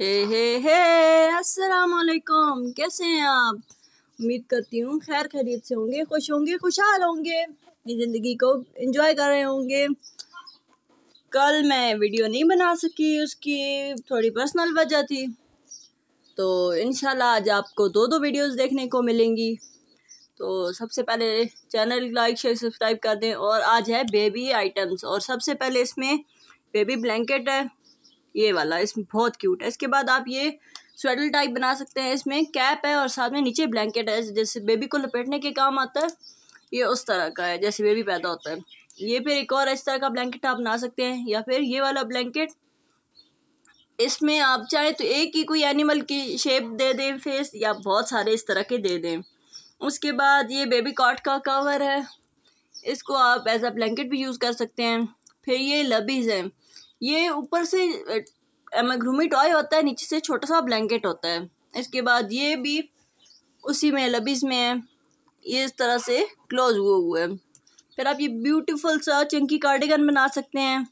हे हे हे अस्सलाम वालेकुम कैसे हैं आप उम्मीद करती हूँ खैर खैरियत से होंगे खुश होंगे खुशहाल होंगे अपनी ज़िंदगी को एंजॉय कर रहे होंगे कल मैं वीडियो नहीं बना सकी उसकी थोड़ी पर्सनल वजह थी तो इन आज आपको दो दो वीडियोस देखने को मिलेंगी तो सबसे पहले चैनल लाइक शेयर सब्सक्राइब कर दें और आज है बेबी आइटम्स और सबसे पहले इसमें बेबी ब्लैंकेट है ये वाला इसमें बहुत क्यूट है इसके बाद आप ये स्वेटर टाइप बना सकते हैं इसमें कैप है और साथ में नीचे ब्लैंकेट है जैसे बेबी को लपेटने के काम आता है ये उस तरह का है जैसे बेबी पैदा होता है ये फिर एक और इस तरह का ब्लैंकेट आप बना सकते हैं या फिर ये वाला ब्लैंकेट इसमें आप चाहे तो एक ही कोई एनिमल की शेप दे दें फेस या बहुत सारे इस तरह के दे दें उसके बाद ये बेबी कॉट का कवर है इसको आप एज अ ब्लैंकेट भी यूज़ कर सकते हैं फिर ये लबीज़ हैं ये ऊपर से एमेग्रूमी टॉय होता है नीचे से छोटा सा ब्लैंकेट होता है इसके बाद ये भी उसी में लबीज में है ये इस तरह से क्लोज हुए हुए हैं फिर आप ये ब्यूटीफुल सा चंकी कार्डिगन बना सकते हैं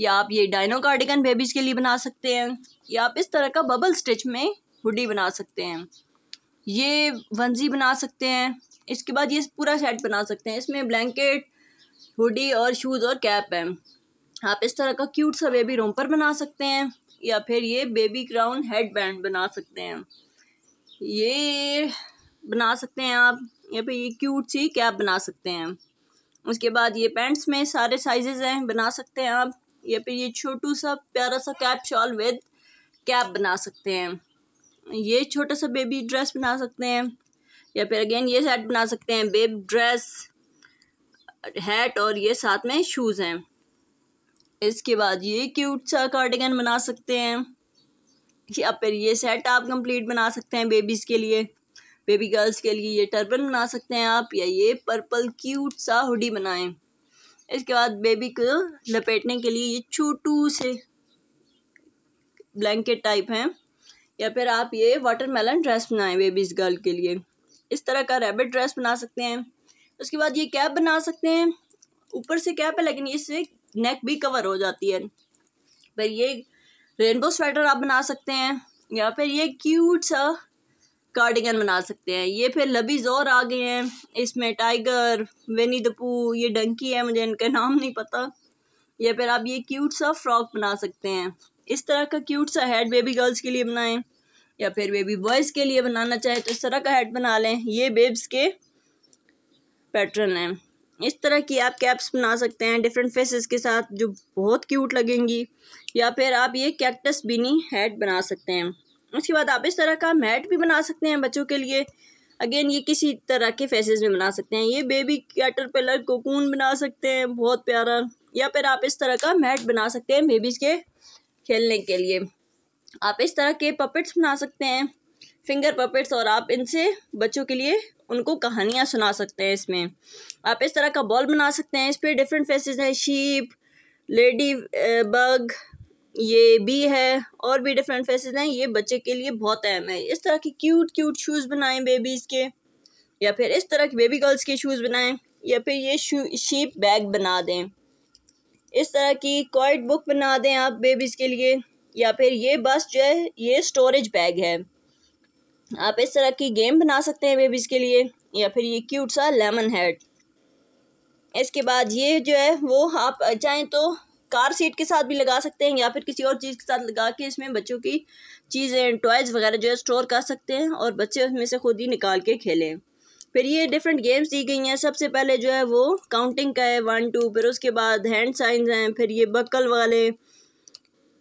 या आप ये डायनो कार्डिगन बेबीज़ के लिए बना सकते हैं या आप इस तरह का बबल स्टिच में हुडी बना सकते हैं ये वंजी बना सकते हैं इसके बाद ये पूरा सेट बना सकते हैं इसमें ब्लैंकेट हुडी और शूज़ और कैप है आप इस तरह का क्यूट सा बेबी रोमपर बना सकते हैं या फिर ये बेबी क्राउन हेड बैंड बना सकते हैं ये बना सकते हैं आप या फिर ये क्यूट सी कैप बना सकते हैं उसके बाद ये पैंट्स में सारे साइजेज हैं बना सकते हैं आप या फिर ये छोटू सा प्यारा सा कैप शॉल विद कैप बना सकते हैं ये छोटा सा बेबी ड्रेस बना सकते हैं या फिर अगेन ये सेट बना सकते हैं बेब ड्रेस हैट और ये साथ में शूज़ हैं इसके बाद ये क्यूट सा कार्डिगन बना सकते हैं या फिर ये सेट आप कंप्लीट बना सकते हैं बेबीज़ के लिए बेबी गर्ल्स के लिए ये टर्बन बना सकते हैं आप या ये पर्पल क्यूट सा हुडी बनाएं इसके बाद बेबी को लपेटने के लिए ये छोटू से ब्लैंकेट टाइप हैं या फिर आप ये वाटरमेलन ड्रेस बनाएं बेबीज़ गर्ल के लिए इस तरह का रेबिट ड्रेस बना सकते हैं उसके बाद ये कैप बना सकते हैं ऊपर से कैप है लेकिन इससे नेक भी कवर हो जाती है पर ये रेनबो स्वेटर आप बना सकते हैं या फिर ये क्यूट सा कार्डिगन बना सकते हैं ये फिर लबीज और आ गए हैं इसमें टाइगर वेनी दपू ये डंकी है मुझे इनका नाम नहीं पता या फिर आप ये क्यूट सा फ्रॉक बना सकते हैं इस तरह का क्यूट सा हेड बेबी गर्ल्स के लिए बनाएं या फिर बेबी बॉयज़ के लिए बनाना चाहे तो इस तरह का हेड बना लें ये बेब्स के पैटर्न हैं इस तरह की आप कैप्स बना सकते हैं डिफरेंट फेसेस के साथ जो बहुत क्यूट लगेंगी या फिर आप ये कैक्टस बीनी हैड बना सकते हैं उसके बाद आप इस तरह का मैट भी बना सकते हैं बच्चों के लिए अगेन ये किसी तरह के फेसेस में बना सकते हैं ये बेबी कैटर कैटरपिलर कोकून बना सकते हैं बहुत प्यारा या फिर आप इस तरह का मैट बना सकते हैं बेबीज़ के खेलने के लिए आप इस तरह के पपेट्स बना सकते हैं फिंगर पपेट्स और आप इनसे बच्चों के लिए उनको कहानियाँ सुना सकते हैं इसमें आप इस तरह का बॉल बना सकते हैं इस पर डिफरेंट फेसेस हैं शीप लेडी बग ये बी है और भी डिफरेंट फेसेस हैं ये बच्चे के लिए बहुत अहम है इस तरह के क्यूट क्यूट शूज़ बनाएं बेबीज़ के या फिर इस तरह के बेबी गर्ल्स के शूज़ बनाएं या फिर ये शीप बैग बना दें इस तरह की कॉइट बुक बना दें आप बेबीज़ के लिए या फिर ये बस जो है ये स्टोरेज बैग है आप इस तरह की गेम बना सकते हैं बेबीज़ के लिए या फिर ये क्यूट सा लेमन हेड इसके बाद ये जो है वो आप चाहें तो कार सीट के साथ भी लगा सकते हैं या फिर किसी और चीज़ के साथ लगा के इसमें बच्चों की चीज़ें टॉयज़ वगैरह जो है स्टोर कर सकते हैं और बच्चे उसमें से खुद ही निकाल के खेलें फिर ये डिफरेंट गेम्स दी गई हैं सबसे पहले जो है वो काउंटिंग का है वन टू फिर उसके बाद हैंड साइंस हैं फिर ये बकल वाले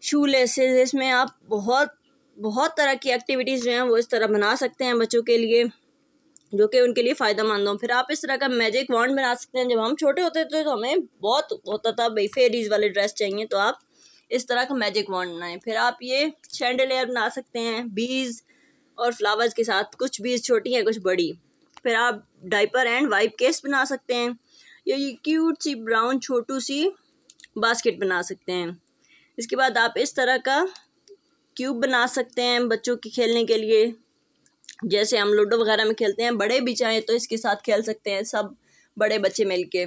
शू लेसेस इसमें आप बहुत बहुत तरह की एक्टिविटीज़ जो हैं वो इस तरह बना सकते हैं बच्चों के लिए जो कि उनके लिए फ़ायदा मंद हो फिर आप इस तरह का मैजिक वांड बना सकते हैं जब हम छोटे होते थे तो, तो हमें बहुत होता था भाई फेरीज वाले ड्रेस चाहिए तो आप इस तरह का मैजिक वांड बनाएं फिर आप ये शेंडलेयर बना सकते हैं बीज और फ्लावर्स के साथ कुछ बीज छोटी हैं कुछ बड़ी फिर आप डाइपर एंड वाइप केस बना सकते हैं या ये क्यूट सी ब्राउन छोटू सी बास्केट बना सकते हैं इसके बाद आप इस तरह का क्यूब बना सकते हैं बच्चों के खेलने के लिए जैसे हम लूडो वगैरह में खेलते हैं बड़े भी चाहें तो इसके साथ खेल सकते हैं सब बड़े बच्चे मिल के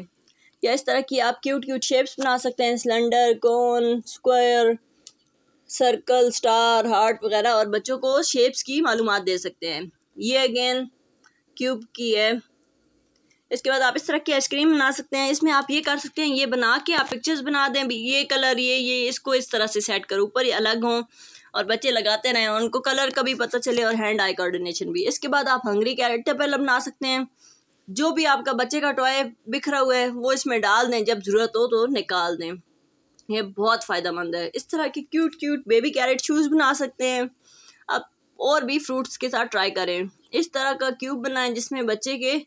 या इस तरह की आप क्यूट क्यूट शेप्स बना सकते हैं cylinder cone square circle star heart वगैरह और बच्चों को शेप्स की मालूम दे सकते हैं ये अगेन क्यूब की है इसके बाद आप इस तरह की आइसक्रीम बना सकते हैं इसमें आप ये कर सकते हैं ये बना के आप पिक्चर्स बना दें ये कलर ये ये इसको इस तरह से सेट करो ऊपर ये अलग हों और बच्चे लगाते रहें उनको कलर का भी पता चले और हैंड आई कोऑर्डिनेशन भी इसके बाद आप हंगरी कैरेट टेबल बना सकते हैं जो भी आपका बच्चे का टॉय बिखरा हुआ है वो इसमें डाल दें जब ज़रूरत हो तो निकाल दें ये बहुत फ़ायदेमंद है इस तरह के cute cute baby carrot shoes बना सकते हैं आप और भी फ्रूट्स के साथ ट्राई करें इस तरह का क्यूब बनाएं जिसमें बच्चे के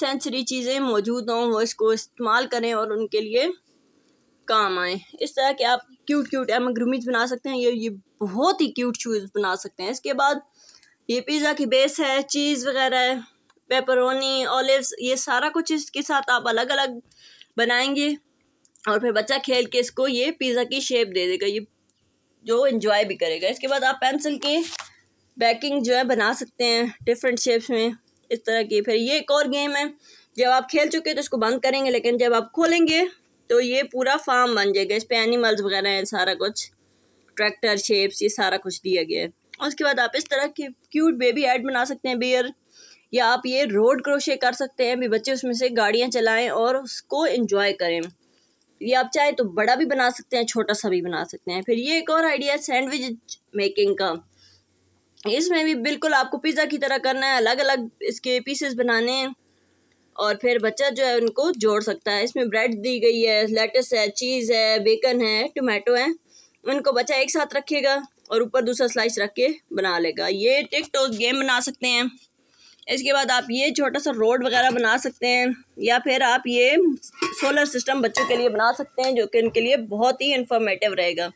सेंसरी चीज़ें मौजूद हों वो इसको इस्तेमाल करें और उनके लिए काम आए इस तरह के आप क्यूट क्यूट ग्रूमीज बना सकते हैं ये ये बहुत ही क्यूट शूज़ बना सकते हैं इसके बाद ये पिज़्ज़ा की बेस है चीज़ वगैरह है पेपरोनी ऑलिव ये सारा कुछ इसके साथ आप अलग अलग बनाएंगे और फिर बच्चा खेल के इसको ये पिज़्ज़ा की शेप दे देगा ये जो इन्जॉय भी करेगा इसके बाद आप पेंसिल के बैकिंग जो है बना सकते हैं डिफरेंट शेप्स में इस तरह की फिर ये एक और गेम है जब आप खेल चुके हैं तो इसको बंद करेंगे लेकिन जब आप खोलेंगे तो ये पूरा फार्म बन जाएगा इस पर एनिमल्स वगैरह हैं सारा कुछ ट्रैक्टर शेप्स ये सारा कुछ दिया गया है उसके बाद आप इस तरह के क्यूट बेबी ऐड बना सकते हैं बियर या आप ये रोड क्रोशे कर सकते हैं भी बच्चे उसमें से गाड़ियाँ चलाएँ और उसको इंजॉय करें ये आप चाहे तो बड़ा भी बना सकते हैं छोटा सा भी बना सकते हैं फिर ये एक और आइडिया है सैंडविच मेकिंग का इसमें भी बिल्कुल आपको पिज़्ज़ा की तरह करना है अलग अलग इसके पीसेस बनाने हैं और फिर बच्चा जो है उनको जोड़ सकता है इसमें ब्रेड दी गई है लेटस है चीज़ है बेकन है टोमेटो है उनको बच्चा एक साथ रखेगा और ऊपर दूसरा स्लाइस रख के बना लेगा ये टिक टॉक गेम बना सकते हैं इसके बाद आप ये छोटा सा रोड वगैरह बना सकते हैं या फिर आप ये सोलर सिस्टम बच्चों के लिए बना सकते हैं जो कि उनके लिए बहुत ही इंफॉर्मेटिव रहेगा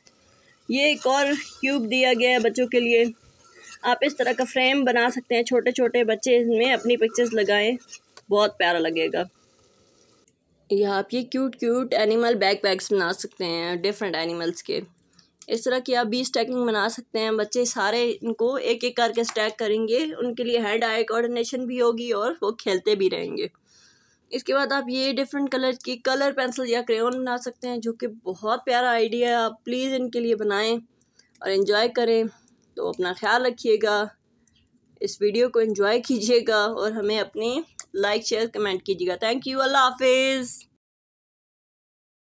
ये एक और क्यूब दिया गया है बच्चों के लिए आप इस तरह का फ्रेम बना सकते हैं छोटे छोटे बच्चे इसमें अपनी पिक्चर्स लगाएं बहुत प्यारा लगेगा यह आप ये cute cute animal bag bags बना सकते हैं डिफरेंट एनिमल्स के इस तरह की आप बीस स्टैकिंग बना सकते हैं बच्चे सारे इनको एक एक करके स्टैक करेंगे उनके लिए हैंड आई कोऑर्डिनेशन भी होगी और वो खेलते भी रहेंगे इसके बाद आप ये डिफरेंट कलर की कलर पेंसिल या क्रेन बना सकते हैं जो कि बहुत प्यारा आइडिया है आप प्लीज़ इनके लिए बनाएं और इन्जॉय करें तो अपना ख्याल रखिएगा इस वीडियो को इन्जॉय कीजिएगा और हमें अपनी लाइक शेयर कमेंट कीजिएगा थैंक यू अल्लाह हाफिज़